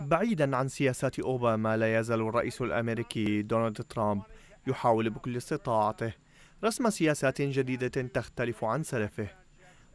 بعيدا عن سياسات أوباما لا يزال الرئيس الأمريكي دونالد ترامب يحاول بكل استطاعته رسم سياسات جديدة تختلف عن سلفه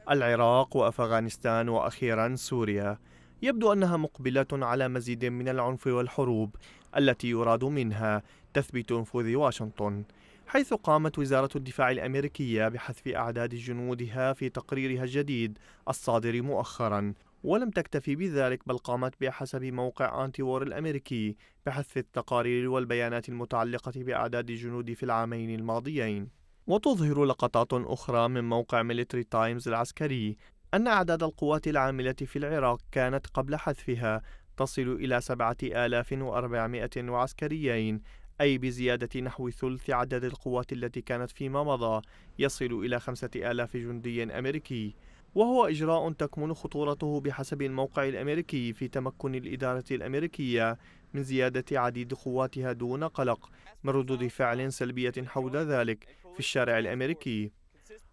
العراق وأفغانستان وأخيرا سوريا يبدو أنها مقبلة على مزيد من العنف والحروب التي يراد منها تثبيت نفوذ واشنطن حيث قامت وزارة الدفاع الأمريكية بحذف أعداد جنودها في تقريرها الجديد الصادر مؤخرا ولم تكتفي بذلك بل قامت بحسب موقع أنتي وور الأمريكي بحث التقارير والبيانات المتعلقة بأعداد الجنود في العامين الماضيين وتظهر لقطات أخرى من موقع ميليتري تايمز العسكري أن أعداد القوات العاملة في العراق كانت قبل حذفها تصل إلى 7400 وعسكريين أي بزيادة نحو ثلث عدد القوات التي كانت فيما مضى يصل إلى 5000 جندي أمريكي وهو إجراء تكمن خطورته بحسب الموقع الأمريكي في تمكن الإدارة الأمريكية من زيادة عديد قواتها دون قلق من ردود فعل سلبية حول ذلك في الشارع الأمريكي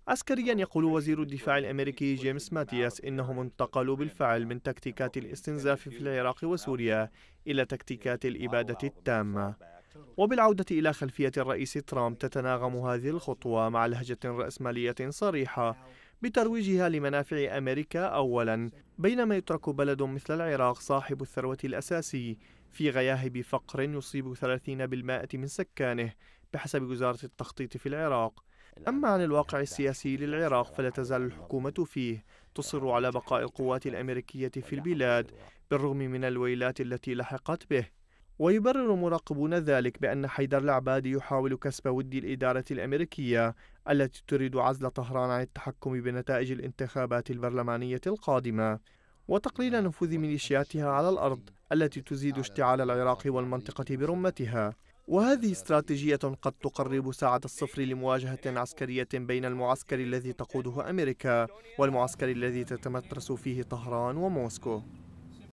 عسكريا يقول وزير الدفاع الأمريكي جيمس ماتياس إنهم انتقلوا بالفعل من تكتيكات الاستنزاف في العراق وسوريا إلى تكتيكات الإبادة التامة وبالعودة إلى خلفية الرئيس ترامب تتناغم هذه الخطوة مع لهجة رأسمالية صريحة بترويجها لمنافع أمريكا أولا بينما يترك بلد مثل العراق صاحب الثروة الأساسي في غياهب فقر يصيب 30% من سكانه بحسب وزارة التخطيط في العراق أما عن الواقع السياسي للعراق فلا تزال الحكومة فيه تصر على بقاء القوات الأمريكية في البلاد بالرغم من الويلات التي لحقت به ويبرر مراقبون ذلك بأن حيدر العبادي يحاول كسب ود الإدارة الأمريكية التي تريد عزل طهران عن التحكم بنتائج الانتخابات البرلمانية القادمة وتقليل نفوذ ميليشياتها على الأرض التي تزيد اشتعال العراق والمنطقة برمتها وهذه استراتيجية قد تقرب ساعة الصفر لمواجهة عسكرية بين المعسكر الذي تقوده أمريكا والمعسكر الذي تتمترس فيه طهران وموسكو